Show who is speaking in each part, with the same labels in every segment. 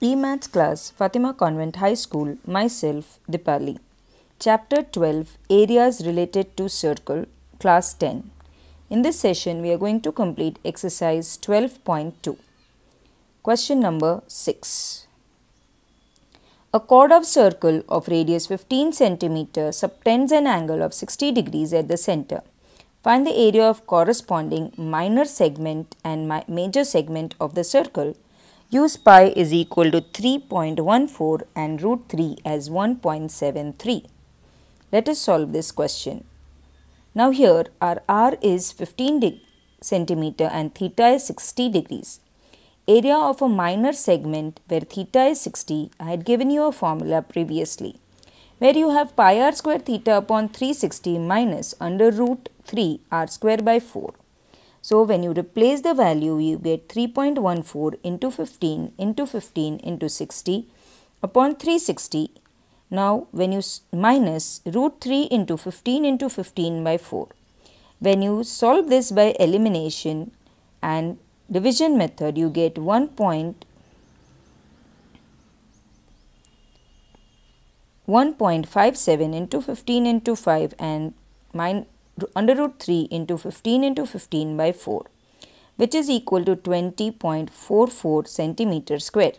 Speaker 1: E-Maths class, Fatima Convent High School, myself, Dipali. Chapter 12 Areas related to circle, class 10. In this session, we are going to complete exercise 12.2. Question number 6. A chord of circle of radius 15 cm subtends an angle of 60 degrees at the center. Find the area of corresponding minor segment and major segment of the circle u pi is equal to 3.14 and root 3 as 1.73. Let us solve this question. Now here our r is 15 centimeter and theta is 60 degrees. Area of a minor segment where theta is 60, I had given you a formula previously where you have pi r square theta upon 360 minus under root 3 r square by 4. So when you replace the value, you get 3.14 into 15 into 15 into 60 upon 360. Now when you minus root 3 into 15 into 15 by 4. When you solve this by elimination and division method, you get 1.57 into 15 into 5 and under root 3 into 15 into 15 by 4 which is equal to 20.44 centimeter square.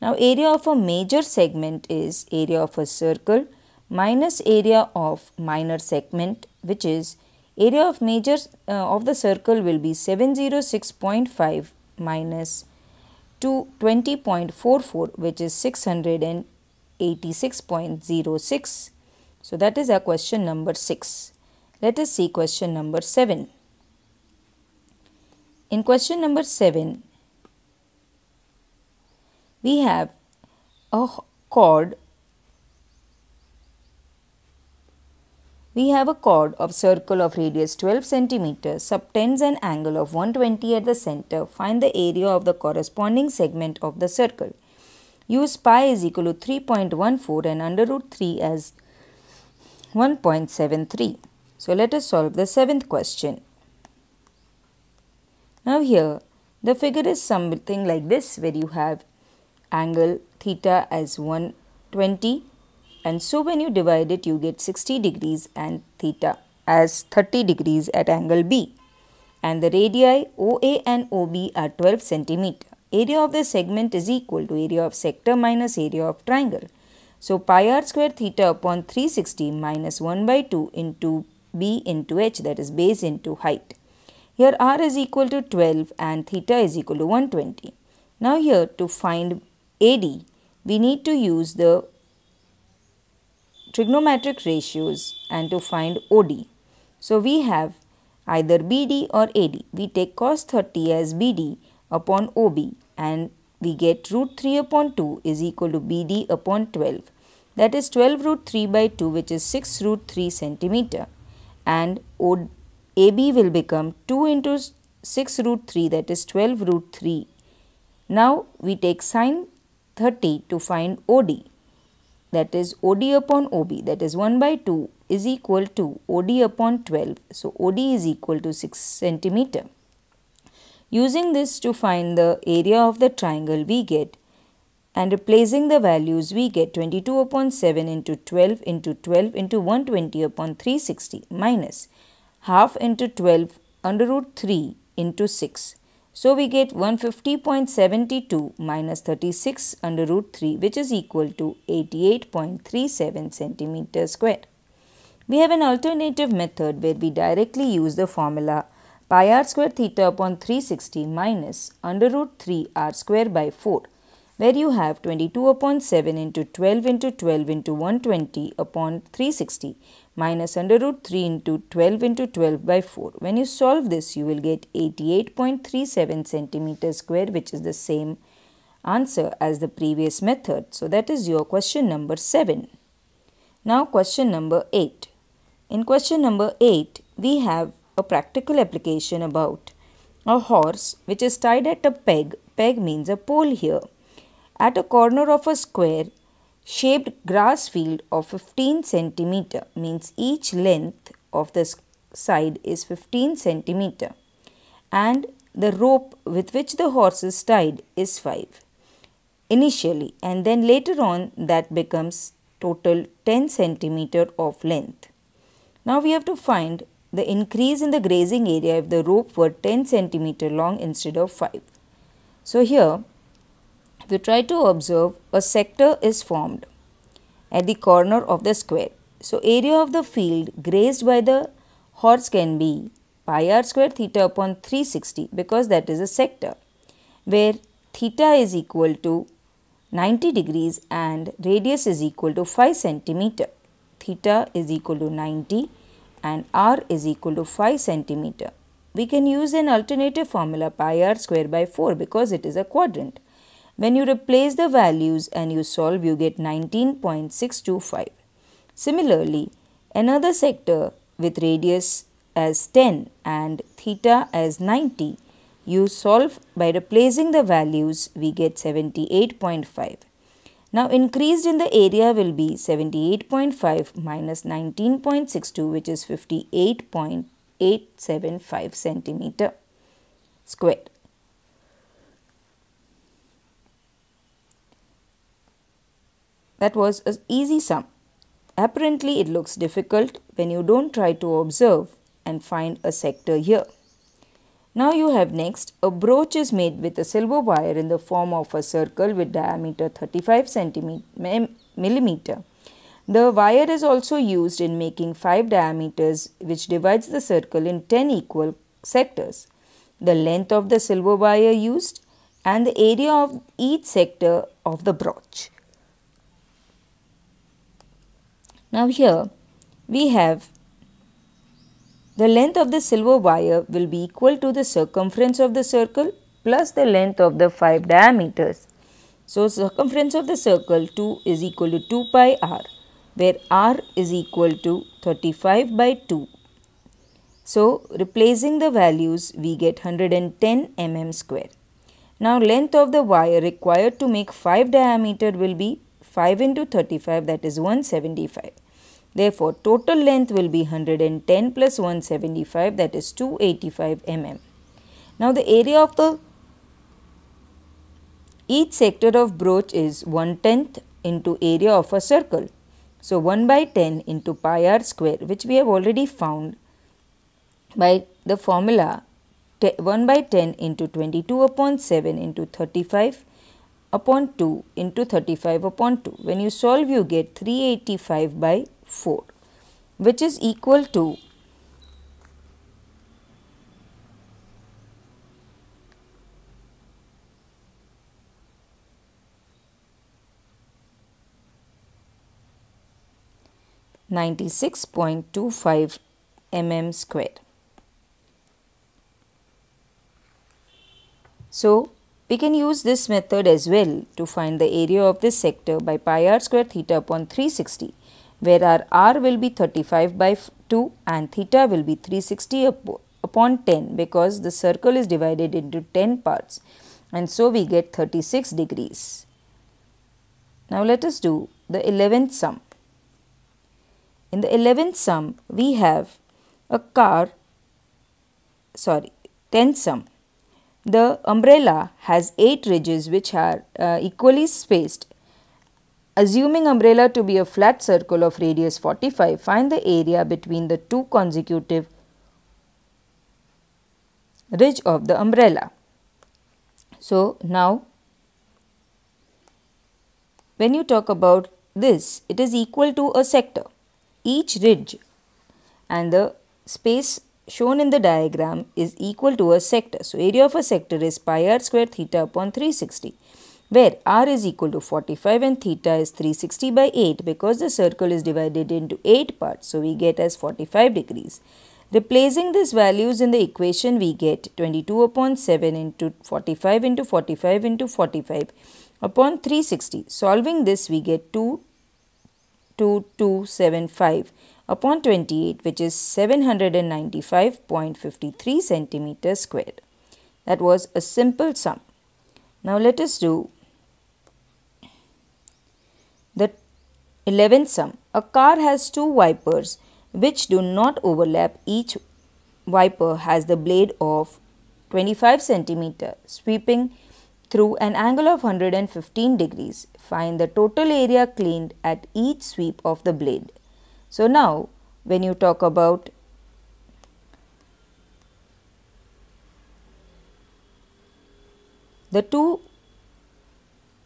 Speaker 1: Now area of a major segment is area of a circle minus area of minor segment which is area of major uh, of the circle will be 706.5 minus 20.44 which is 686.06. So that is our question number 6. Let us see question number 7. In question number 7, we have a chord. We have a chord of circle of radius 12 centimeters, subtends an angle of 120 at the center. Find the area of the corresponding segment of the circle. Use pi is equal to 3.14 and under root 3 as 1.73. So let us solve the seventh question. Now here the figure is something like this where you have angle theta as 120 and so when you divide it you get 60 degrees and theta as 30 degrees at angle B and the radii OA and OB are 12 centimeter. Area of the segment is equal to area of sector minus area of triangle. So pi r square theta upon 360 minus 1 by 2 into b into h that is base into height. Here r is equal to 12 and theta is equal to 120. Now here to find AD we need to use the trigonometric ratios and to find OD. So we have either BD or AD. We take cos 30 as BD upon OB and we get root 3 upon 2 is equal to BD upon 12. That is 12 root 3 by 2 which is 6 root 3 centimeter and o, AB will become 2 into 6 root 3 that is 12 root 3. Now we take sine 30 to find OD that is OD upon OB that is 1 by 2 is equal to OD upon 12. So OD is equal to 6 centimeter. Using this to find the area of the triangle we get and replacing the values we get 22 upon 7 into 12 into 12 into 120 upon 360 minus half into 12 under root 3 into 6. So we get 150.72 minus 36 under root 3 which is equal to 88.37 centimeter square. We have an alternative method where we directly use the formula pi r square theta upon 360 minus under root 3 r square by 4 where you have 22 upon 7 into 12 into 12 into 120 upon 360 minus under root 3 into 12 into 12 by 4. When you solve this, you will get 88.37 centimeter square which is the same answer as the previous method. So that is your question number 7. Now question number 8. In question number 8, we have a practical application about a horse which is tied at a peg. Peg means a pole here at a corner of a square shaped grass field of 15 centimeter means each length of the side is 15 centimeter and the rope with which the horse is tied is 5 initially and then later on that becomes total 10 centimeter of length. Now we have to find the increase in the grazing area if the rope were 10 centimeter long instead of 5. So here we you try to observe, a sector is formed at the corner of the square. So, area of the field grazed by the horse can be pi r square theta upon 360 because that is a sector where theta is equal to 90 degrees and radius is equal to 5 centimeter. Theta is equal to 90 and r is equal to 5 centimeter. We can use an alternative formula pi r square by 4 because it is a quadrant. When you replace the values and you solve, you get 19.625. Similarly, another sector with radius as 10 and theta as 90, you solve by replacing the values, we get 78.5. Now increased in the area will be 78.5 minus 19.62 which is 58.875 centimeter squared. That was an easy sum. Apparently, it looks difficult when you don't try to observe and find a sector here. Now you have next a brooch is made with a silver wire in the form of a circle with diameter 35 mm, millimeter. The wire is also used in making 5 diameters which divides the circle in 10 equal sectors. The length of the silver wire used and the area of each sector of the brooch. Now here we have the length of the silver wire will be equal to the circumference of the circle plus the length of the 5 diameters. So circumference of the circle 2 is equal to 2 pi r where r is equal to 35 by 2. So replacing the values we get 110 mm square. Now length of the wire required to make 5 diameter will be 5 into 35 that is 175. Therefore, total length will be 110 plus 175 that is 285 mm. Now, the area of the each sector of broach is 1 tenth into area of a circle. So, 1 by 10 into pi r square which we have already found by the formula 1 by 10 into 22 upon 7 into 35 upon 2 into 35 upon 2. When you solve you get 385 by 4 which is equal to Ninety-six point two five mm squared. So we can use this method as well to find the area of this sector by pi r square theta upon 360 where our r will be 35 by 2 and theta will be 360 up upon 10 because the circle is divided into 10 parts and so we get 36 degrees. Now let us do the 11th sum. In the 11th sum we have a car sorry 10th sum. The umbrella has 8 ridges which are uh, equally spaced Assuming umbrella to be a flat circle of radius 45, find the area between the two consecutive ridge of the umbrella. So now when you talk about this, it is equal to a sector. Each ridge and the space shown in the diagram is equal to a sector. So area of a sector is pi r square theta upon 360 where r is equal to 45 and theta is 360 by 8 because the circle is divided into 8 parts. So, we get as 45 degrees. Replacing these values in the equation, we get 22 upon 7 into 45 into 45 into 45 upon 360. Solving this, we get 2, 2, 2, 7, 5 upon 28 which is 795.53 centimeter squared. That was a simple sum. Now let us do 11 sum. A car has two wipers which do not overlap. Each wiper has the blade of 25 centimeter sweeping through an angle of 115 degrees. Find the total area cleaned at each sweep of the blade. So now when you talk about the two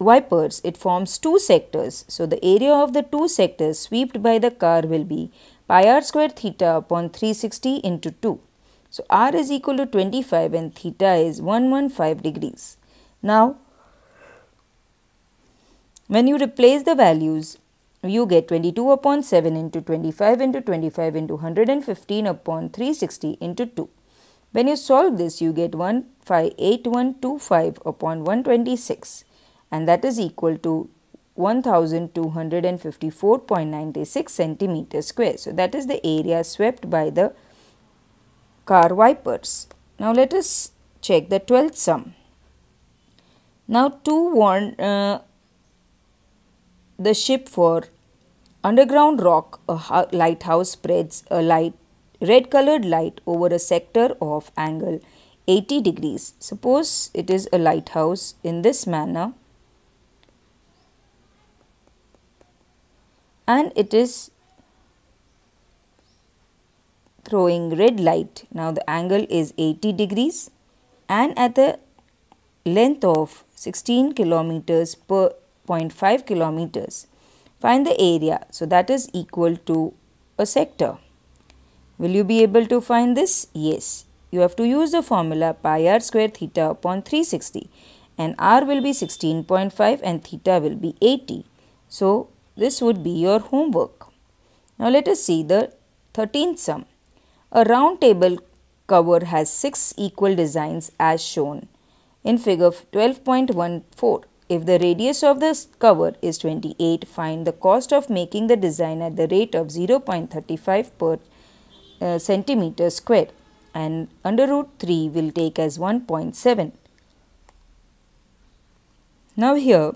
Speaker 1: wipers, it forms two sectors. So, the area of the two sectors swept by the car will be pi r square theta upon 360 into 2. So, r is equal to 25 and theta is 115 degrees. Now, when you replace the values, you get 22 upon 7 into 25 into 25 into 115 upon 360 into 2. When you solve this, you get 158,125 upon 126 and that is equal to 1254.96 centimeter square. So that is the area swept by the car wipers. Now let us check the 12th sum. Now to warn uh, the ship for underground rock a lighthouse spreads a light red colored light over a sector of angle 80 degrees. Suppose it is a lighthouse in this manner and it is throwing red light. Now the angle is 80 degrees and at the length of 16 kilometers per 0.5 kilometers. Find the area. So that is equal to a sector. Will you be able to find this? Yes. You have to use the formula pi r square theta upon 360 and r will be 16.5 and theta will be 80. So this would be your homework. Now let us see the 13th sum. A round table cover has 6 equal designs as shown in figure 12.14. If the radius of the cover is 28, find the cost of making the design at the rate of 0.35 per uh, centimeter square and under root 3 will take as 1.7. Now here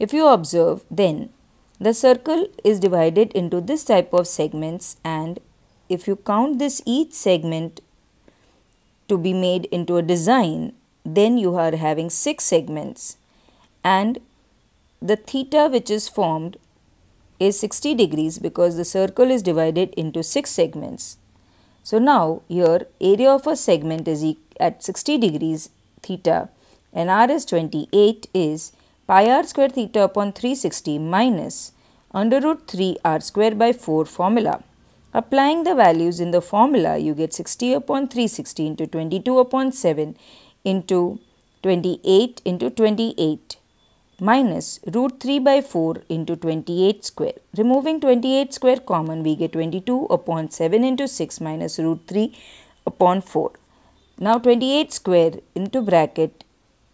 Speaker 1: if you observe, then the circle is divided into this type of segments and if you count this each segment to be made into a design, then you are having six segments and the theta which is formed is 60 degrees because the circle is divided into six segments. So now your area of a segment is at 60 degrees theta and r is 28 is pi r square theta upon 360 minus under root 3 r square by 4 formula. Applying the values in the formula, you get 60 upon 360 into 22 upon 7 into 28 into 28 minus root 3 by 4 into 28 square. Removing 28 square common, we get 22 upon 7 into 6 minus root 3 upon 4. Now 28 square into bracket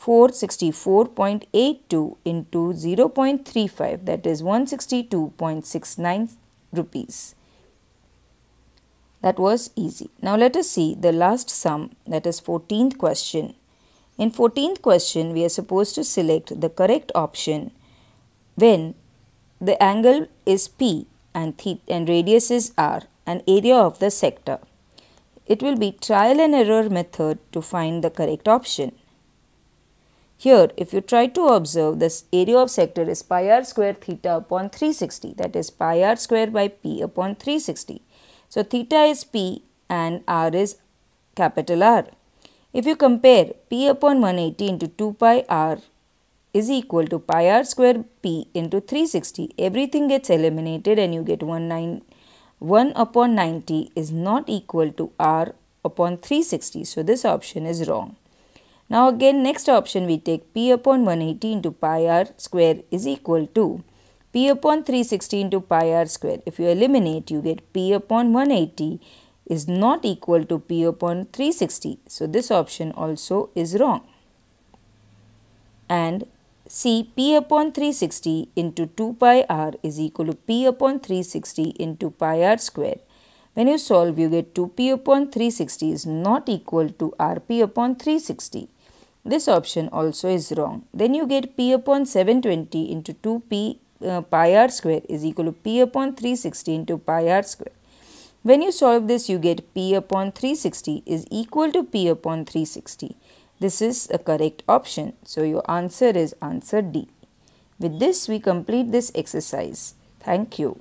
Speaker 1: 464.82 into 0.35 that is 162.69 rupees. That was easy. Now let us see the last sum that is 14th question. In 14th question we are supposed to select the correct option when the angle is P and, the, and radius is R and area of the sector. It will be trial and error method to find the correct option. Here, if you try to observe, this area of sector is pi r square theta upon 360, that is pi r square by p upon 360. So, theta is p and r is capital R. If you compare p upon 180 into 2 pi r is equal to pi r square p into 360, everything gets eliminated and you get 19, 1 upon 90 is not equal to r upon 360. So, this option is wrong. Now again next option we take P upon 180 into pi r square is equal to P upon 360 into pi r square. If you eliminate you get P upon 180 is not equal to P upon 360. So this option also is wrong. And C P upon 360 into 2 pi r is equal to P upon 360 into pi r square. When you solve you get 2P upon 360 is not equal to RP upon 360. This option also is wrong. Then you get P upon 720 into 2P uh, pi r square is equal to P upon 360 into pi r square. When you solve this, you get P upon 360 is equal to P upon 360. This is a correct option. So your answer is answer D. With this, we complete this exercise. Thank you.